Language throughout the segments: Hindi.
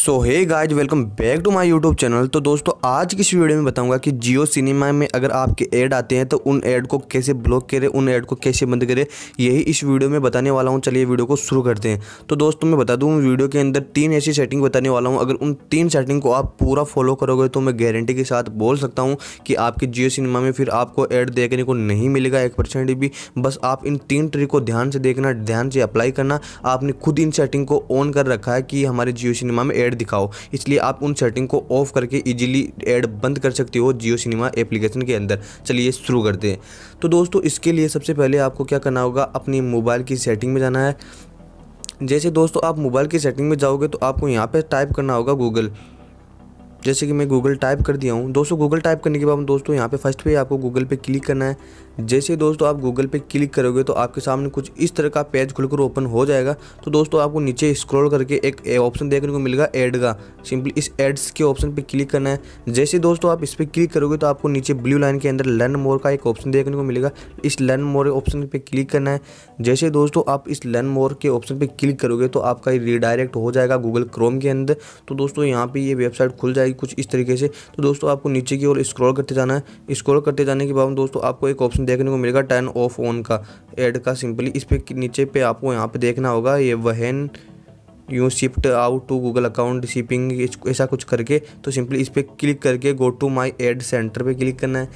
so hey guys welcome back to my YouTube channel तो दोस्तों आज की इस वीडियो में बताऊंगा कि जियो सिनेमा में अगर आपके ऐड आते हैं तो उन ऐड को कैसे ब्लॉक करें उन ऐड को कैसे बंद करें यही इस वीडियो में बताने वाला हूं चलिए वीडियो को शुरू करते हैं तो दोस्तों मैं बता दूँ वीडियो के अंदर तीन ऐसी सेटिंग बताने वाला हूँ अगर उन तीन सेटिंग को आप पूरा फॉलो करोगे तो मैं गारंटी के साथ बोल सकता हूँ कि आपके जियो सिनेमा में फिर आपको ऐड देखने को नहीं मिलेगा एक परसेंट भी बस आप इन तीन ट्रिक को ध्यान से देखना ध्यान से अप्लाई करना आपने खुद इन सेटिंग को ऑन कर रखा है कि हमारे जियो सिनेमा में एड ऐड दिखाओ इसलिए आप उन सेटिंग को ऑफ करके ईजिली ऐड बंद कर सकते हो जियो सिनेमा एप्लीकेशन के अंदर चलिए शुरू करते हैं तो दोस्तों इसके लिए सबसे पहले आपको क्या करना होगा अपनी मोबाइल की सेटिंग में जाना है जैसे दोस्तों आप मोबाइल की सेटिंग में जाओगे तो आपको यहाँ पर टाइप करना होगा गूगल जैसे कि मैं गूगल टाइप कर दिया हूँ दोस्तों गूगल टाइप करने के बाद दोस्तों यहाँ पे फर्स्ट पे आपको गूगल पे क्लिक करना है जैसे दोस्तों आप गूगल पे क्लिक करोगे तो आपके सामने कुछ इस तरह का पेज खुलकर ओपन हो जाएगा तो दोस्तों आपको नीचे स्क्रॉल करके एक ऑप्शन देखने को मिलेगा ऐड का सिंपली इस एड्स के ऑप्शन पे क्लिक करना है जैसे दोस्तों आप इस पर क्लिक करोगे तो आपको नीचे ब्लू लाइन के अंदर लर्न मोर का एक ऑप्शन देखने को मिलेगा इस लर्न मोर ऑप्शन पर क्लिक करना है जैसे दोस्तों आप इस लर्न मोर के ऑप्शन पर क्लिक करोगे तो आपका रिडायरेक्ट हो जाएगा गूगल क्रोम के अंदर तो दोस्तों यहाँ पर ये वेबसाइट खुल जाएगी कुछ इस तरीके से तो दोस्तों आपको नीचे की ओर स्क्रॉल करते जाना है स्क्रॉल करते जाने के बाद दोस्तों आपको एक ऑप्शन देखने को मिलेगा टर्न ऑफ ऑन का एड का सिंपली इस पर नीचे पे आपको यहाँ पे देखना होगा ये when you shift out to Google account shipping ऐसा कुछ करके तो सिंपली इस पर क्लिक करके go to my ad centre पे क्लिक करना है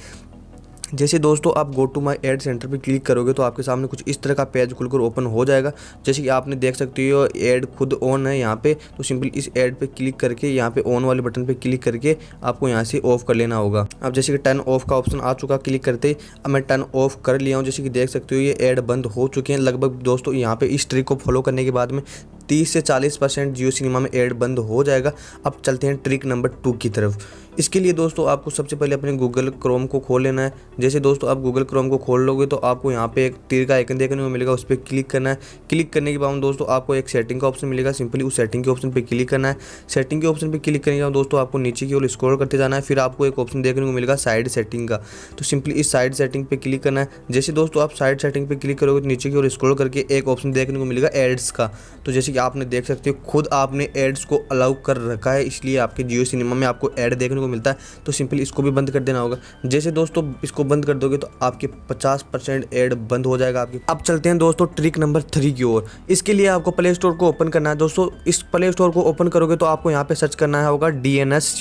जैसे दोस्तों आप go to my ad centre पर क्लिक करोगे तो आपके सामने कुछ इस तरह का पेज खुलकर ओपन हो जाएगा जैसे कि आपने देख सकते हो एड खुद ऑन है यहाँ पे तो सिंपल इस एड पे क्लिक करके यहाँ पे ऑन वाले बटन पे क्लिक करके आपको यहाँ से ऑफ कर लेना होगा अब जैसे कि टर्न ऑफ का ऑप्शन आ चुका क्लिक करते ही अब मैं टर्न ऑफ कर लिया हूँ जैसे कि देख सकते हो ये एड बंद हो चुके हैं लगभग दोस्तों यहाँ पर इस ट्रिक को फॉलो करने के बाद में तीस से चालीस परसेंट जियो सिनेमा में एड बंद हो जाएगा अब चलते हैं ट्रिक नंबर टू की तरफ इसके लिए दोस्तों आपको सबसे पहले अपने गूगल क्रोम को खोल लेना है जैसे दोस्तों आप गूगल क्रोम को खोल लोगे तो आपको यहाँ पे एक तीर का आइकन देखने को मिलेगा उस पर क्लिक करना है क्लिक करने के बाद दोस्तों आपको एक सेटिंग का ऑप्शन मिलेगा सिंपली उस सेटिंग के ऑप्शन पर क्लिक करना है सेटिंग के ऑप्शन पर क्लिक करने के बाद दोस्तों आपको नीचे की ओर स्क्रोल करते जाना है फिर आपको एक ऑप्शन देखने को मिलेगा साइड सेटिंग का तो सिंपली इस साइड सेटिंग पर क्लिक करना है जैसे दोस्तों आप साइड सेटिंग पर क्लिक करोगे तो नीचे की ओर स्क्रोल करके एक ऑप्शन देखने को मिलेगा एड्स का तो जैसे आपने देख सकते हो खुद आपने एड्स को अलाउ कर रखा है इसलिए आपके जियो सिनेमा में आपको ऐड देखने को मिलता है तो सिंपली इसको भी बंद कर देना होगा जैसे दोस्तों इसको बंद कर दोगे तो आपके पचास परसेंट एड बंद हो जाएगा आपके अब चलते हैं दोस्तों ट्रिक नंबर थ्री की ओर इसके लिए आपको प्ले स्टोर को ओपन करना है दोस्तों इस प्ले स्टोर को ओपन करोगे तो आपको यहाँ पे सर्च करना होगा डी एन एस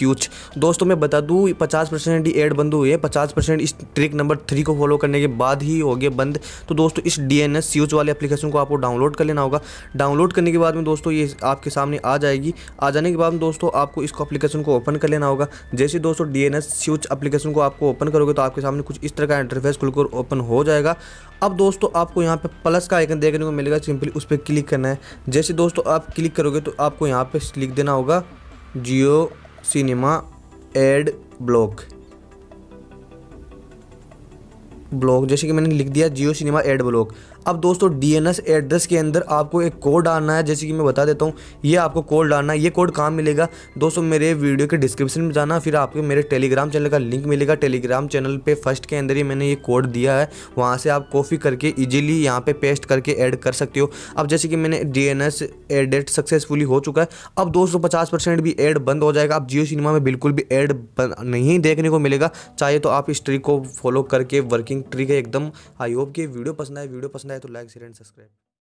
दोस्तों मैं बता दूँ पचास परसेंट ही एड बंद हुई है पचास परसेंट इस ट्रिक नंबर थ्री को फॉलो करने के बाद ही हो गए बंद तो दोस्तों इस डी एन एस वाले एप्लीकेशन को आपको डाउनलोड कर लेना होगा डाउनलोड करने के बाद में दोस्तों ये आपके सामने आ जाएगी आ जाने के बाद में दोस्तों आपको इसको अप्लीकेशन को ओपन कर लेना होगा जैसे दोस्तों डी एन एप्लीकेशन को आपको ओपन करोगे तो आपके सामने कुछ इस तरह का इंटरफेस खुलकर ओपन हो जाएगा अब दोस्तों आपको यहाँ पे प्लस का आइकन देखने को मिलेगा सिंपली उस पर क्लिक करना है जैसे दोस्तों आप क्लिक करोगे तो आपको यहाँ पे लिख देना होगा Jio cinema ad block block जैसे कि मैंने लिख दिया जियो सिनेमा एड ब्लॉक अब दोस्तों डी एड्रेस के अंदर आपको एक कोड आना है जैसे कि मैं बता देता हूँ ये आपको कोड डालना है ये कोड कहाँ मिलेगा दोस्तों मेरे वीडियो के डिस्क्रिप्शन में जाना फिर आपके मेरे टेलीग्राम चैनल का लिंक मिलेगा टेलीग्राम चैनल पर फर्स्ट के अंदर ही मैंने ये कोड दिया है वहाँ से आप कॉफी करके ईजिली यहाँ पर पेस्ट करके ऐड कर सकते हो अब जैसे कि मैंने डी एन एस सक्सेसफुली हो चुका है अब दो पचास परसेंट भी एड बंद हो जाएगा आप जियो सिनेमा में बिल्कुल भी एड नहीं देखने को मिलेगा चाहे तो आप इस ट्रिक को फॉलो करके वर्किंग ट्रिक है एकदम आई होप कि वीडियो पसंद आए वीडियो पसंद आए है तो लाइक शेयर एंड सब्सक्राइब